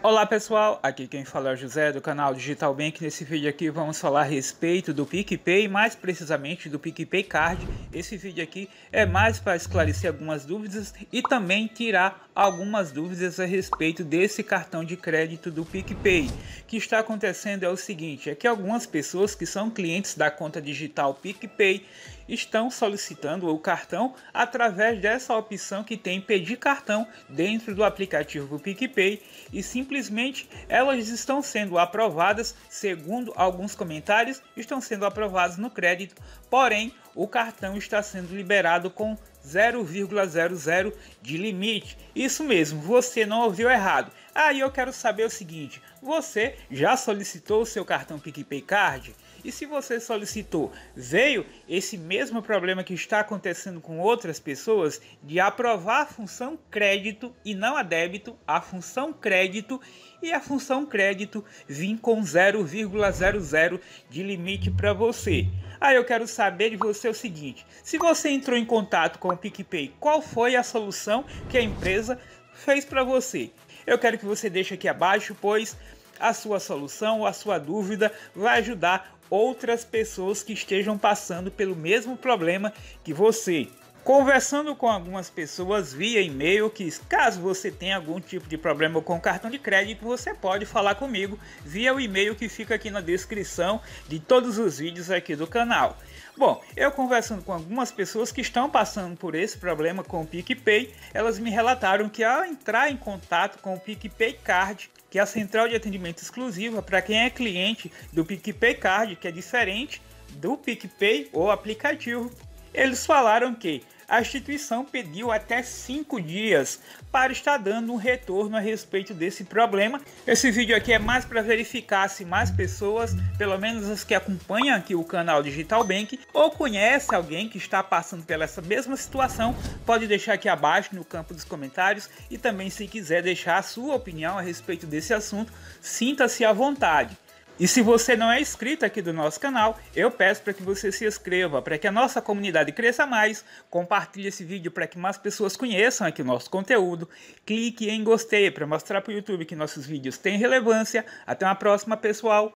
Olá pessoal, aqui quem fala é o José do canal Digital Bank. Nesse vídeo aqui vamos falar a respeito do PicPay, mais precisamente do PicPay Card. Esse vídeo aqui é mais para esclarecer algumas dúvidas e também tirar algumas dúvidas a respeito desse cartão de crédito do PicPay. O que está acontecendo é o seguinte, é que algumas pessoas que são clientes da conta digital PicPay estão solicitando o cartão através dessa opção que tem pedir cartão dentro do aplicativo PicPay e simplesmente simplesmente elas estão sendo aprovadas, segundo alguns comentários, estão sendo aprovadas no crédito, porém o cartão está sendo liberado com 0,00 de limite. Isso mesmo, você não ouviu errado. Aí ah, eu quero saber o seguinte: você já solicitou o seu cartão PicPay Card? E se você solicitou, veio esse mesmo problema que está acontecendo com outras pessoas de aprovar a função crédito e não a débito, a função crédito e a função crédito vim com 0,00 de limite para você. Aí ah, eu quero saber de você o seguinte: se você entrou em contato com com o PicPay. Qual foi a solução que a empresa fez para você? Eu quero que você deixe aqui abaixo, pois a sua solução, a sua dúvida vai ajudar outras pessoas que estejam passando pelo mesmo problema que você. Conversando com algumas pessoas via e-mail que caso você tenha algum tipo de problema com cartão de crédito, você pode falar comigo via o e-mail que fica aqui na descrição de todos os vídeos aqui do canal. Bom, eu conversando com algumas pessoas que estão passando por esse problema com o PicPay, elas me relataram que ao entrar em contato com o PicPay Card, que é a central de atendimento exclusiva para quem é cliente do PicPay Card, que é diferente do PicPay ou aplicativo eles falaram que a instituição pediu até cinco dias para estar dando um retorno a respeito desse problema. Esse vídeo aqui é mais para verificar se mais pessoas, pelo menos as que acompanham aqui o canal Digital Bank ou conhece alguém que está passando pela essa mesma situação, pode deixar aqui abaixo no campo dos comentários e também se quiser deixar a sua opinião a respeito desse assunto, sinta-se à vontade. E se você não é inscrito aqui do nosso canal, eu peço para que você se inscreva, para que a nossa comunidade cresça mais, compartilhe esse vídeo para que mais pessoas conheçam aqui o nosso conteúdo, clique em gostei para mostrar para o YouTube que nossos vídeos têm relevância. Até uma próxima, pessoal!